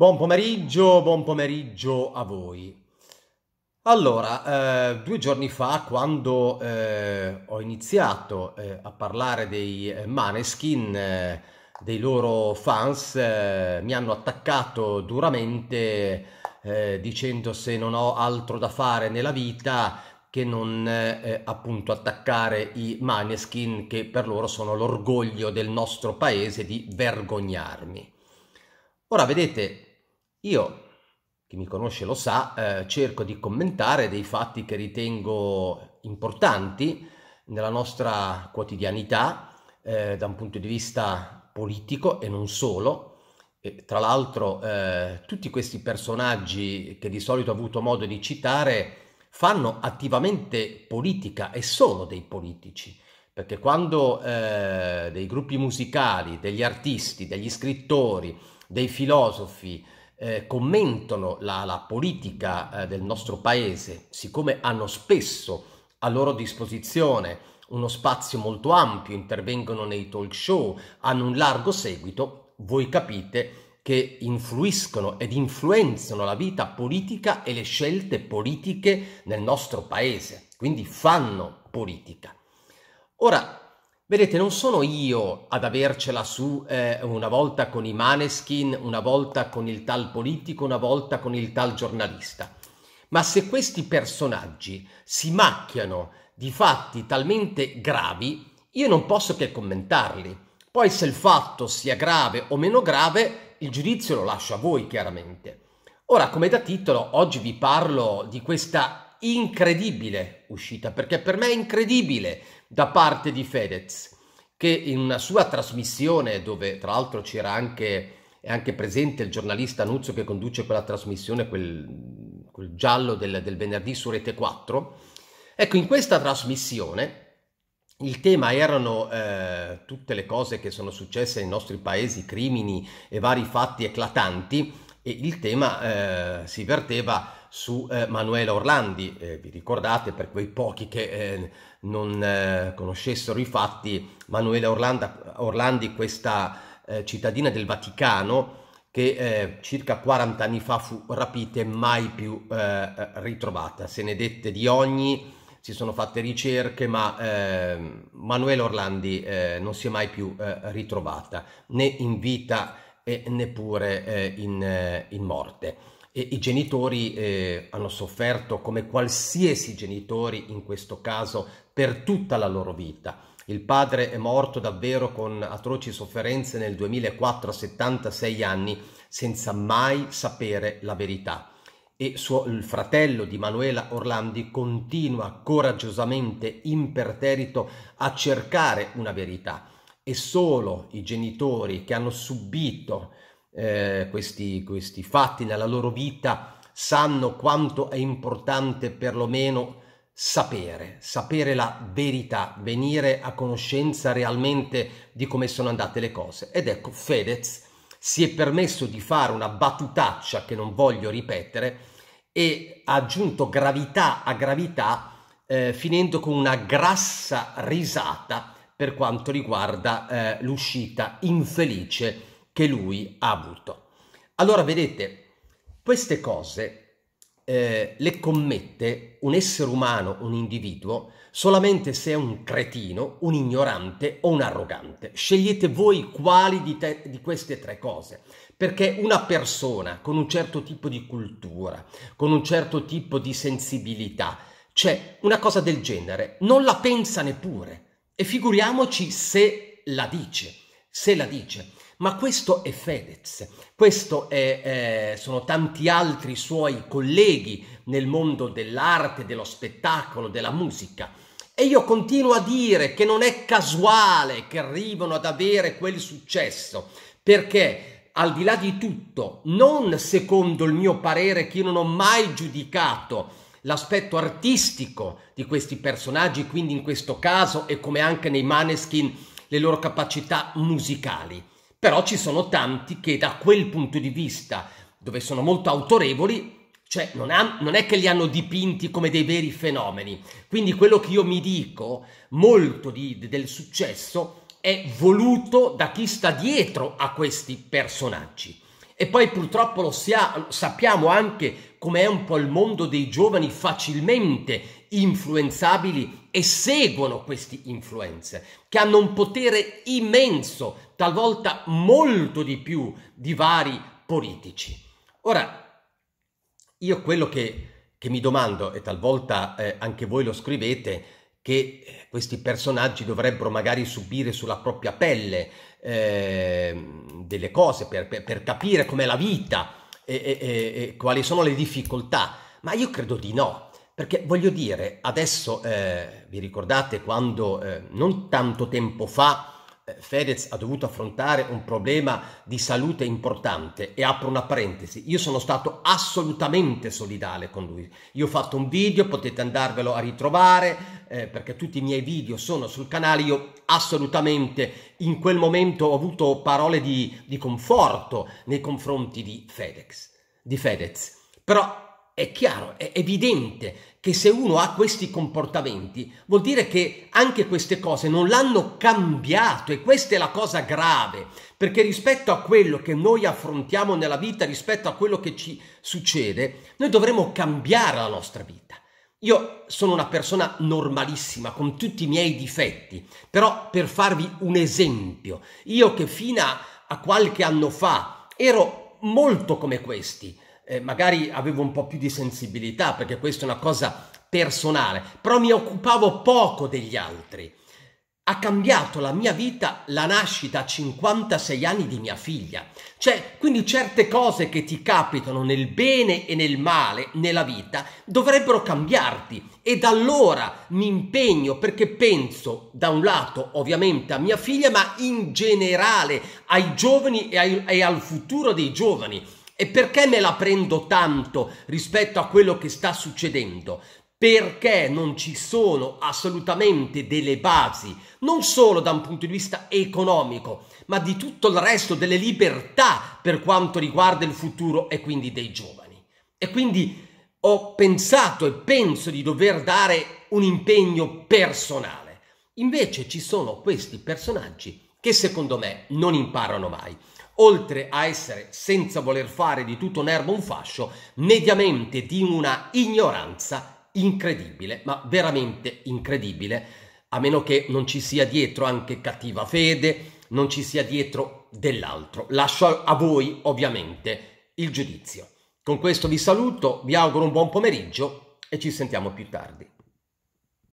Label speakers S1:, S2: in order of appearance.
S1: Buon pomeriggio, buon pomeriggio a voi. Allora, eh, due giorni fa quando eh, ho iniziato eh, a parlare dei eh, Maneskin, eh, dei loro fans, eh, mi hanno attaccato duramente dicendo se non ho altro da fare nella vita che non appunto attaccare i Maneskin che per loro sono l'orgoglio del nostro paese di vergognarmi. Ora vedete, io, chi mi conosce lo sa, eh, cerco di commentare dei fatti che ritengo importanti nella nostra quotidianità eh, da un punto di vista politico e non solo. E, tra l'altro eh, tutti questi personaggi che di solito ho avuto modo di citare fanno attivamente politica e sono dei politici perché quando eh, dei gruppi musicali, degli artisti, degli scrittori, dei filosofi eh, commentano la, la politica eh, del nostro paese, siccome hanno spesso a loro disposizione uno spazio molto ampio, intervengono nei talk show, hanno un largo seguito, voi capite che influiscono ed influenzano la vita politica e le scelte politiche nel nostro paese, quindi fanno politica. Ora, Vedete, non sono io ad avercela su eh, una volta con i maneskin, una volta con il tal politico, una volta con il tal giornalista. Ma se questi personaggi si macchiano di fatti talmente gravi, io non posso che commentarli. Poi se il fatto sia grave o meno grave, il giudizio lo lascio a voi chiaramente. Ora, come da titolo, oggi vi parlo di questa incredibile uscita, perché per me è incredibile da parte di Fedez, che in una sua trasmissione, dove tra l'altro c'era anche, è anche presente il giornalista Nuzzo che conduce quella trasmissione, quel, quel giallo del, del venerdì su Rete 4, ecco, in questa trasmissione il tema erano eh, tutte le cose che sono successe nei nostri paesi, crimini e vari fatti eclatanti, e il tema eh, si verteva su eh, Manuela Orlandi, eh, vi ricordate per quei pochi che eh, non eh, conoscessero i fatti, Manuela Orlanda, Orlandi, questa eh, cittadina del Vaticano che eh, circa 40 anni fa fu rapita e mai più ritrovata, se ne dette di ogni, si sono fatte ricerche, ma ehm, Manuela Orlandi non si è mai più ritrovata, né in vita e neppure in, in morte. E I genitori eh, hanno sofferto come qualsiasi genitori in questo caso per tutta la loro vita. Il padre è morto davvero con atroci sofferenze nel 2004 a 76 anni senza mai sapere la verità e suo, il fratello di Manuela Orlandi continua coraggiosamente imperterrito a cercare una verità e solo i genitori che hanno subito eh, questi, questi fatti nella loro vita sanno quanto è importante perlomeno sapere, sapere la verità, venire a conoscenza realmente di come sono andate le cose. Ed ecco, Fedez si è permesso di fare una battutaccia che non voglio ripetere e ha aggiunto gravità a gravità eh, finendo con una grassa risata per quanto riguarda eh, l'uscita infelice che lui ha avuto. Allora vedete, queste cose eh, le commette un essere umano, un individuo, solamente se è un cretino, un ignorante o un arrogante. Scegliete voi quali di, te, di, queste tre cose, perché una persona con un certo tipo di cultura, con un certo tipo di sensibilità, cioè una cosa del genere, non la pensa neppure e figuriamoci se la dice, se la dice. Ma questo è Fedez, questo è, eh, sono tanti altri suoi colleghi nel mondo dell'arte, dello spettacolo, della musica. E io continuo a dire che non è casuale che arrivano ad avere quel successo, perché al di là di tutto, non secondo il mio parere che io non ho mai giudicato l'aspetto artistico di questi personaggi, quindi in questo caso e come anche nei Maneskin le loro capacità musicali però ci sono tanti che da quel punto di vista, dove sono molto autorevoli, cioè non, ha, non, è che li hanno dipinti come dei veri fenomeni. Quindi quello che io mi dico, molto di, del successo è voluto da chi sta dietro a questi personaggi. E poi purtroppo lo sia, sappiamo anche come è un po' il mondo dei giovani facilmente influenzabili e seguono questi influencer, che hanno un potere immenso, talvolta molto di più di vari politici. Ora, io quello che, che mi domando, e talvolta eh, anche voi lo scrivete, che eh, questi personaggi dovrebbero magari subire sulla propria pelle eh, delle cose per, per, per capire com'è la vita e, e, e quali sono le difficoltà, ma io credo di no perché voglio dire, adesso eh, vi ricordate quando eh, non tanto tempo fa eh, Fedez ha dovuto affrontare un problema di salute importante e apro una parentesi, io sono stato assolutamente solidale con lui. Io ho fatto un video, potete andarvelo a ritrovare eh, perché tutti i miei video sono sul canale, io assolutamente in quel momento ho avuto parole di, di conforto nei confronti di Fedez. Di Fedez. Però è chiaro, è evidente che se uno ha questi comportamenti vuol dire che anche queste cose non l'hanno cambiato e questa è la cosa grave, perché rispetto a quello che noi affrontiamo nella vita, rispetto a quello che ci succede, noi dovremo cambiare la nostra vita. Io sono una persona normalissima, con tutti i miei difetti, però per farvi un esempio, io che fino a qualche anno fa ero molto come questi, eh, magari avevo un po' più di sensibilità perché questa è una cosa personale, però mi occupavo poco degli altri. Ha cambiato la mia vita la nascita a 56 anni di mia figlia. Cioè, quindi certe cose che ti capitano nel bene e nel male nella vita dovrebbero cambiarti e da allora mi impegno perché penso da un lato ovviamente a mia figlia ma in generale ai giovani e, ai, e al futuro dei giovani e perché me la prendo tanto rispetto a quello che sta succedendo? Perché non ci sono assolutamente delle basi, non solo da un punto di vista economico, ma di tutto il resto delle libertà per quanto riguarda il futuro e quindi dei giovani. E quindi ho pensato e penso di dover dare un impegno personale. Invece ci sono questi personaggi che secondo me non imparano mai oltre a essere, senza voler fare di tutto un erbo un fascio, mediamente di una ignoranza incredibile, ma veramente incredibile, a meno che non ci sia dietro anche cattiva fede, non ci sia dietro dell'altro. Lascio a voi ovviamente il giudizio. Con questo vi saluto, vi auguro un buon pomeriggio e ci sentiamo più tardi.